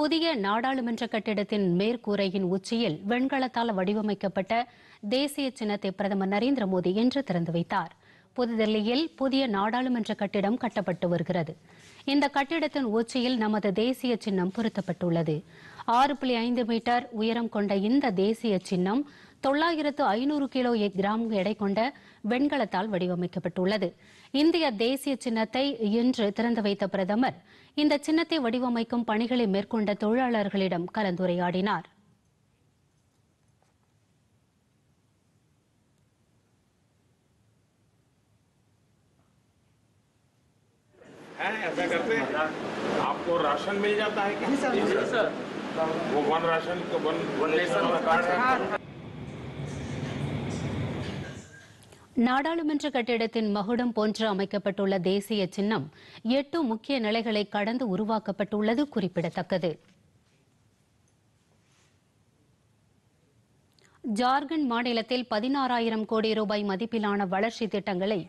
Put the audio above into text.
புதிய நாடாளுமன்ற கட்டிடத்தின் மேற்கூரையின் உச்சியில் வெண்கலத்தால் வடிவமைக்கப்பட்ட தேசிய சின்னத்தை பிரதமர் நரேந்திர மோடி இன்று திறந்து வைத்தார் புதுதில்லியில் புதிய நாடாளுமன்ற கட்டிடம் கட்டப்பட்டு வருகிறது இந்த கட்டிடத்தின் உச்சியில் நமது தேசிய சின்னம் பொருத்தப்பட்டுள்ளது ஆறு புள்ளி ஐந்து மீட்டர் உயரம் கொண்ட இந்த தேசிய சின்னம் தொள்ளாயிரத்து ஐநூறு கிலோ கிராம் எடை கொண்ட வெண்கலத்தால் வடிவமைக்கப்பட்டுள்ளது இந்திய தேசிய சின்னத்தை இன்று திறந்து வைத்த பிரதமர் இந்த சின்னத்தை வடிவமைக்கும் பணிகளை மேற்கொண்ட தொழிலாளர்களிடம் கலந்துரையாடினார் ऐसा करते हैं आपको राशन मिल जाता है क्या? जी सर, நாடாளுமன்ற கட்டிடத்தின் மகுடம் போன்று அமைக்கப்பட்டுள்ள தேசிய சின்னம் எட்டு முக்கிய நிலைகளை கடந்து உருவாக்கப்பட்டுள்ளது குறிப்பிடத்தக்கது ஜார்க்கண்ட் மாநிலத்தில் பதினாறாயிரம் கோடி ரூபாய் மதிப்பிலான வளர்ச்சி திட்டங்களை